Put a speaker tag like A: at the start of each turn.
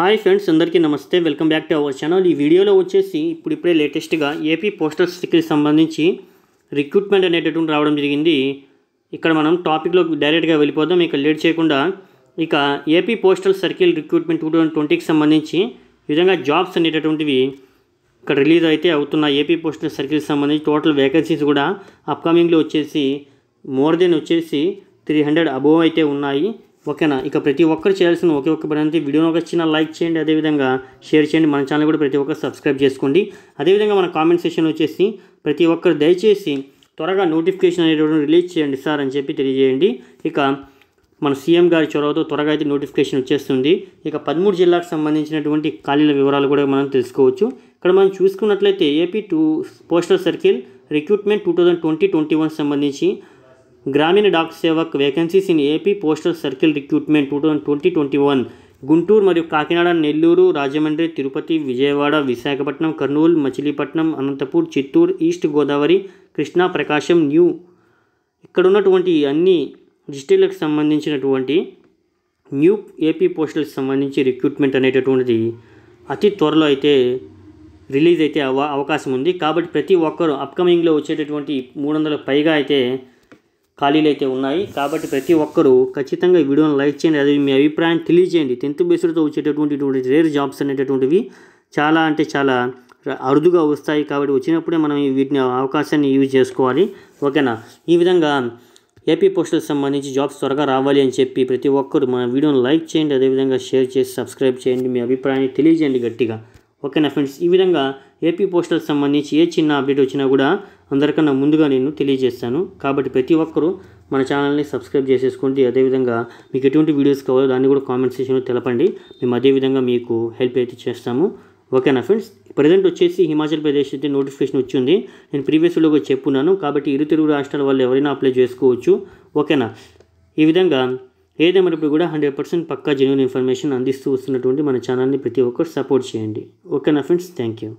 A: hi friends అందరికీ నమస్తే welcome back to our channel ఈ వీడియోలో వచ్చేసి ఇప్పుడు ఇప్పుడే లేటెస్ట్గా ఏపీ పోస్టల్ సిక్కి సంబంధించి రిక్రూట్మెంట్ అనేటటువంటి రావడం జరిగింది ఇక్కడ మనం టాపిక్లో డైరెక్ట్గా వెళ్ళిపోదాం ఇక లేట్ చేయకుండా ఇక AP postal circle recruitment two thousand ట్వంటీకి సంబంధించి విధంగా జాబ్స్ అనేటటువంటివి ఇక్కడ రిలీజ్ అయితే అవుతున్న ఏపీ పోస్టల్ సర్కిల్కి సంబంధించి టోటల్ వేకెన్సీస్ కూడా అప్కమింగ్లో వచ్చేసి మోర్ దెన్ వచ్చేసి త్రీ హండ్రెడ్ అబోవ్ అయితే ఉన్నాయి ఓకేనా ఇక ప్రతి ఒక్కరు చేయాల్సిన ఒకే ఒక్క పని అంటే వీడియోని ఒక చిన్న లైక్ చేయండి అదేవిధంగా షేర్ చేయండి మన ఛానల్ కూడా ప్రతి ఒక్కరు సబ్స్క్రైబ్ చేసుకోండి అదేవిధంగా మన కామెంట్ సెక్షన్ వచ్చేసి ప్రతి ఒక్కరు దయచేసి త్వరగా నోటిఫికేషన్ అనేటువంటి రిలీజ్ చేయండి సార్ అని చెప్పి తెలియజేయండి ఇక మన సీఎం గారి చొరవతో త్వరగా అయితే నోటిఫికేషన్ వచ్చేస్తుంది ఇక పదమూడు జిల్లాకు సంబంధించినటువంటి ఖాళీల వివరాలు కూడా మనం తెలుసుకోవచ్చు ఇక్కడ మనం చూసుకున్నట్లయితే AP two postal circle recruitment two thousand twenty twenty one సంబంధించి గ్రామీణ డాక్ సేవక్ vacancies in AP postal circle recruitment two thousand twenty twenty one Guntur మరియు కాకినాడ నెల్లూరు రాజమండ్రి తిరుపతి విజయవాడ విశాఖపట్నం కర్నూలు మచిలీపట్నం అనంతపూర్ చిత్తూరు ఈస్ట్ గోదావరి కృష్ణా ప్రకాశం న్యూ ఇక్కడ ఉన్నటువంటి అన్ని డిస్టిక్లకు సంబంధించినటువంటి న్యూ ఏపీ పోస్టల్కి సంబంధించి రిక్రూట్మెంట్ అనేటటువంటిది అతి త్వరలో అయితే రిలీజ్ అయితే అవ అవకాశం ఉంది కాబట్టి ప్రతి ఒక్కరూ అప్కమింగ్లో వచ్చేటటువంటి మూడు వందల పైగా అయితే ఖాళీలు అయితే ఉన్నాయి కాబట్టి ప్రతి ఒక్కరూ ఖచ్చితంగా ఈ వీడియోని లైక్ చేయండి అదే మీ అభిప్రాయం తెలియజేయండి టెన్త్ బేస్డ్తో వచ్చేటటువంటి ఇటువంటి రేర్ జాబ్స్ అనేటటువంటివి చాలా అంటే చాలా అరుదుగా వస్తాయి కాబట్టి వచ్చినప్పుడే మనం వీటిని అవకాశాన్ని యూజ్ చేసుకోవాలి ఓకేనా ఈ విధంగా ఏపీ పోస్టులకు సంబంధించి జాబ్స్ త్వరగా రావాలి అని చెప్పి ప్రతి ఒక్కరు మన వీడియోని లైక్ చేయండి అదేవిధంగా షేర్ చేసి సబ్స్క్రైబ్ చేయండి మీ అభిప్రాయాన్ని తెలియజేయండి గట్టిగా ఓకేనా ఫ్రెండ్స్ ఈ విధంగా ఏపీ పోస్టల్ సంబంధించి ఏ చిన్న అప్డేట్ వచ్చినా కూడా అందరికన్నా ముందుగా నేను తెలియజేస్తాను కాబట్టి ప్రతి ఒక్కరూ మన ఛానల్ని సబ్స్క్రైబ్ చేసేసుకోండి అదేవిధంగా మీకు ఎటువంటి వీడియోస్ కావాలో దాన్ని కూడా కామెంట్ సెక్షన్లో తెలపండి మేము అదేవిధంగా మీకు హెల్ప్ అయితే చేస్తాము ఓకేనా ఫ్రెండ్స్ ప్రజెంట్ వచ్చేసి హిమాచల్ ప్రదేశ్ అయితే నోటిఫికేషన్ వచ్చింది నేను ప్రీవియస్లో కూడా చెప్పున్నాను కాబట్టి ఇరు తెలుగు రాష్ట్రాల వాళ్ళు ఎవరైనా అప్లై చేసుకోవచ్చు ఓకేనా ఈ విధంగా ఏదేమైనప్పుడు కూడా హండ్రెడ్ పర్సెంట్ పక్కా జెన్యున్ ఇన్ఫర్మేషన్ అందిస్తూ వస్తున్నటువంటి మన ఛానల్ని ప్రతి ఒక్కరు సపోర్ట్ చేయండి ఓకేనా ఫ్రెండ్స్ థ్యాంక్ యూ